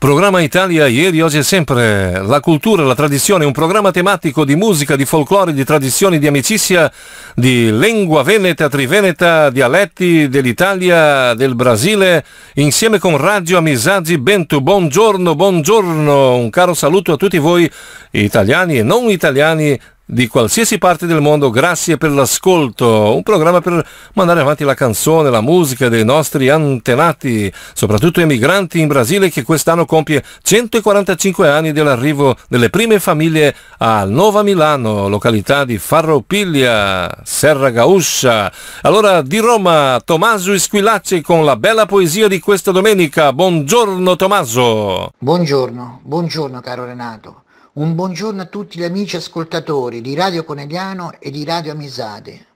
Programma Italia ieri, oggi e sempre. La cultura, la tradizione, un programma tematico di musica, di folklore, di tradizioni, di amicizia, di lingua veneta, triveneta, dialetti dell'Italia, del Brasile, insieme con Radio Amisaggi Bentu. Buongiorno, buongiorno, un caro saluto a tutti voi, italiani e non italiani di qualsiasi parte del mondo, grazie per l'ascolto, un programma per mandare avanti la canzone, la musica dei nostri antenati, soprattutto emigranti in Brasile che quest'anno compie 145 anni dell'arrivo delle prime famiglie a Nova Milano, località di Farropiglia, Serra Gauscia. Allora di Roma, Tommaso Isquilacci con la bella poesia di questa domenica. Buongiorno Tommaso. Buongiorno, buongiorno caro Renato. Un buongiorno a tutti gli amici ascoltatori di Radio Conegliano e di Radio Amizade.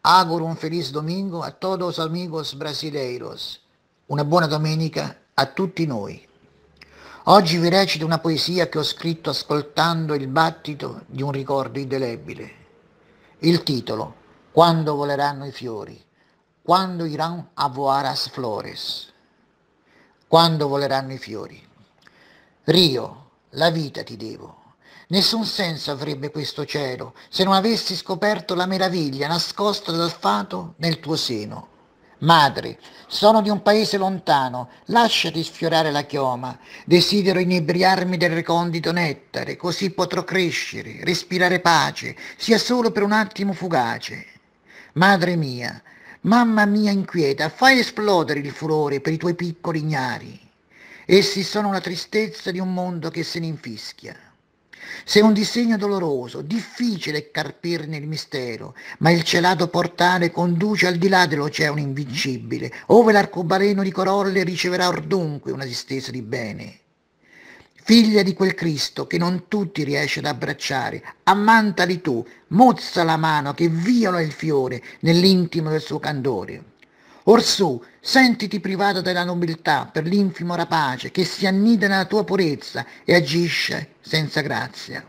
Auguro un feliz domingo a todos amigos brasileiros. Una buona domenica a tutti noi. Oggi vi recito una poesia che ho scritto ascoltando il battito di un ricordo indelebile. Il titolo Quando voleranno i fiori, quando irán a voar as flores. Quando voleranno i fiori. Rio, la vita ti devo Nessun senso avrebbe questo cielo se non avessi scoperto la meraviglia nascosta dal fato nel tuo seno. Madre, sono di un paese lontano, lasciati sfiorare la chioma, desidero inebriarmi del recondito nettare, così potrò crescere, respirare pace, sia solo per un attimo fugace. Madre mia, mamma mia inquieta, fai esplodere il furore per i tuoi piccoli ignari. Essi sono la tristezza di un mondo che se ne infischia. Se un disegno doloroso, difficile carpirne il mistero, ma il celato portale conduce al di là dell'oceano invincibile, ove l'arcobaleno di corolle riceverà ordunque una distesa di bene. Figlia di quel Cristo che non tutti riesce ad abbracciare, ammantali tu, mozza la mano che viola il fiore nell'intimo del suo candore. Orsù, sentiti privato della nobiltà per l'infimo rapace che si annida nella tua purezza e agisce senza grazia.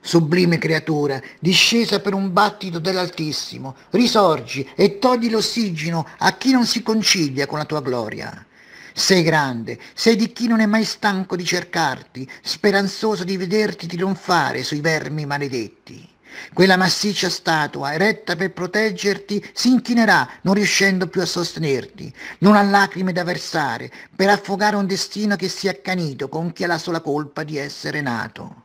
Sublime creatura, discesa per un battito dell'Altissimo, risorgi e togli l'ossigeno a chi non si concilia con la tua gloria. Sei grande, sei di chi non è mai stanco di cercarti, speranzoso di vederti trionfare sui vermi maledetti. Quella massiccia statua, eretta per proteggerti, si inchinerà, non riuscendo più a sostenerti. Non ha lacrime da versare, per affogare un destino che si è accanito con chi ha la sola colpa di essere nato.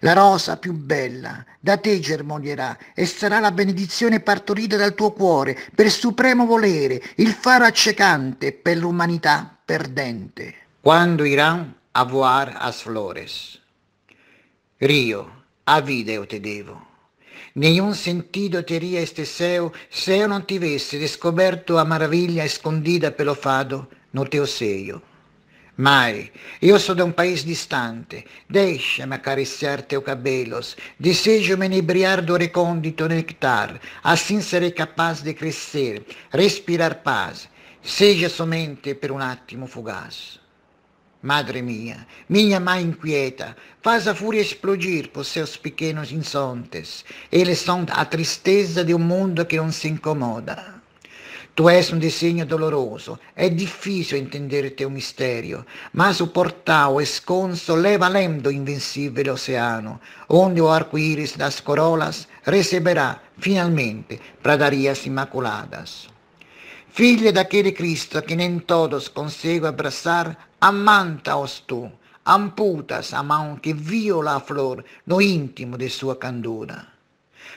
La rosa più bella da te germoglierà e sarà la benedizione partorita dal tuo cuore per supremo volere, il faro accecante per l'umanità perdente. Quando iran a voar as flores. Rio, a video te devo. Nenhum sentido teria este seu, se eu não tivesse descoberto a maravilha escondida pelo fado no teu seio. Mai, io sono da un paese distante, deixa-me acariciar teu cabelos, desejo-me inebriar do recôndito nectar, assim serei capaz de crescer, respirar paz, seja somente per un attimo fugaz. Madre minha, minha mãe inquieta, faz a fúria explodir por seus pequenos insontes. Eles são a tristeza de um mundo que não se incomoda. Tu és um desenho doloroso, é difícil entender teu mistério, mas o portal esconso leva além do invencível oceano, onde o arco-íris das corolas receberá, finalmente, pradarias imaculadas. Figlia da d'aquele Cristo che nel todos consegue abbracciar, amanta os tu, amputas a man che viola a flor no intimo de sua candura.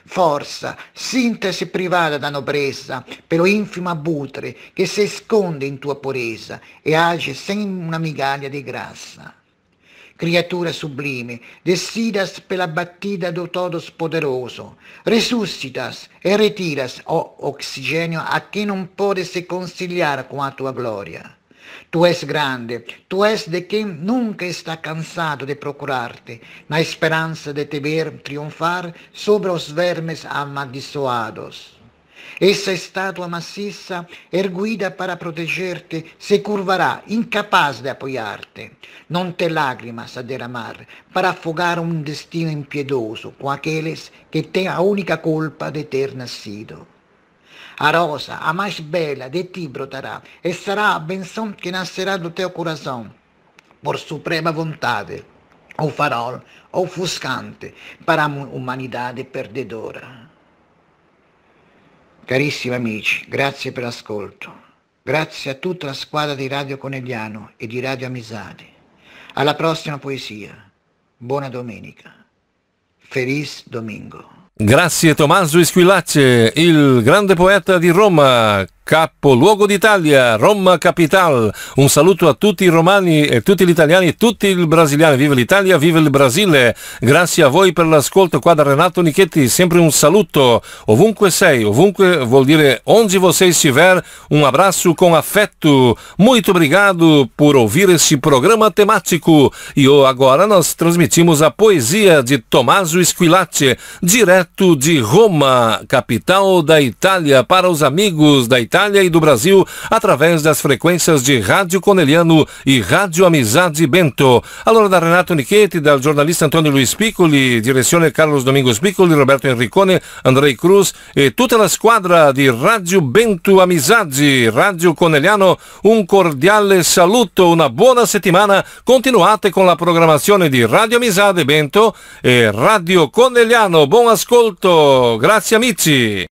Forza, sintesi privata da nobrezza, per lo infima butre che si esconde in tua purezza e age sen una migaglia di grassa criatura sublime, desidas per la battita do todos poderoso, resuscitas e retiras, oh oxigenio, a chi non podes conciliar con a tua gloria. Tu es grande, tu es de quien nunca está cansado de procurarte, na esperanza de te ver triunfar sobre os vermes amaldiçoados. Essa estátua maciça, erguida para proteger-te, se curvará, incapaz de apoiar-te. Não te lágrimas a derramar para afogar um destino impiedoso com aqueles que têm a única culpa de ter nascido. A rosa, a mais bela, de ti brotará e será a benção que nascerá do teu coração, por suprema vontade, o farol ofuscante para a humanidade perdedora. Carissimi amici, grazie per l'ascolto. Grazie a tutta la squadra di Radio Conegliano e di Radio Amisade. Alla prossima poesia. Buona domenica. Feliz domingo. Grazie Tommaso Isquilacce, il grande poeta di Roma, capoluogo d'Italia, Roma Capital. Un saluto a tutti i romani e eh, tutti gli italiani e tutti i brasiliani. Viva l'Italia, viva il Brasile. Grazie a voi per l'ascolto qua da Renato Nichetti. Sempre un saluto ovunque sei, ovunque vuol dire onde você estiver. Um abraço com afeto. Muito obrigado por ouvir este programa temático. E agora nós transmitimos a poesia de Tommaso Esquilate, direto de Roma, capital da Itália, para os amigos da Itália Itália e do Brasil através das frequências de Rádio Coneliano e Rádio Amizade Bento. A da Renato Nichetti, dal giornalista Antonio Luiz Piccoli, direzione Carlos Domingos Piccoli, Roberto Enricone, Andrei Cruz e tutta la squadra di Radio Bento Amizade, Radio Coneliano, un cordiale saluto, una buona settimana. Continuate con la programmazione di Radio Amizade Bento e Radio Conegliano. Buon ascolto, grazie amici.